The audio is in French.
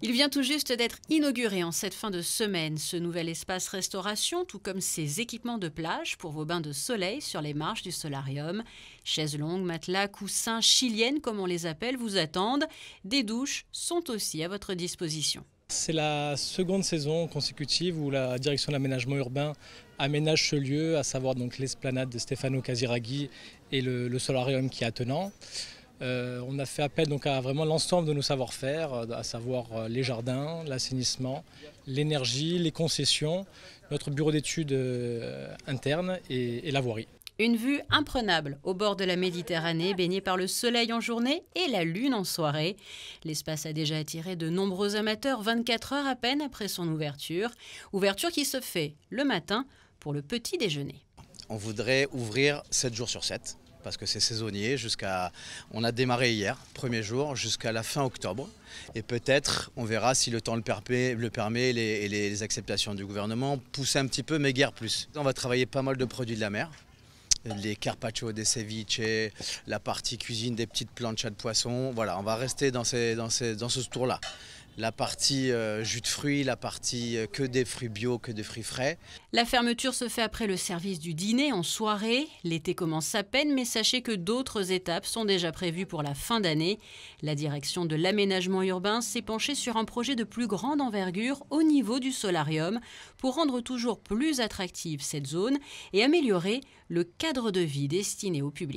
Il vient tout juste d'être inauguré en cette fin de semaine. Ce nouvel espace restauration, tout comme ses équipements de plage pour vos bains de soleil sur les marches du solarium, chaises longues, matelas, coussins, chiliennes comme on les appelle, vous attendent. Des douches sont aussi à votre disposition. C'est la seconde saison consécutive où la direction de l'aménagement urbain aménage ce lieu, à savoir donc l'esplanade de Stefano Casiraghi et le, le solarium qui est attenant. Euh, on a fait appel donc à vraiment l'ensemble de nos savoir-faire, euh, à savoir euh, les jardins, l'assainissement, l'énergie, les concessions, notre bureau d'études interne et, et la voirie. Une vue imprenable au bord de la Méditerranée, baignée par le soleil en journée et la lune en soirée. L'espace a déjà attiré de nombreux amateurs 24 heures à peine après son ouverture. Ouverture qui se fait le matin pour le petit déjeuner. On voudrait ouvrir 7 jours sur 7 parce que c'est saisonnier. Jusqu'à, on a démarré hier, premier jour, jusqu'à la fin octobre. Et peut-être, on verra si le temps le permet, et les, acceptations du gouvernement, poussent un petit peu, mais guère plus. On va travailler pas mal de produits de la mer les carpaccio des ceviches, la partie cuisine des petites plantes, chats de poisson. Voilà, on va rester dans, ces, dans, dans ce tour-là la partie euh, jus de fruits, la partie euh, que des fruits bio, que des fruits frais. La fermeture se fait après le service du dîner en soirée. L'été commence à peine, mais sachez que d'autres étapes sont déjà prévues pour la fin d'année. La direction de l'aménagement urbain s'est penchée sur un projet de plus grande envergure au niveau du solarium pour rendre toujours plus attractive cette zone et améliorer le cadre de vie destiné au public.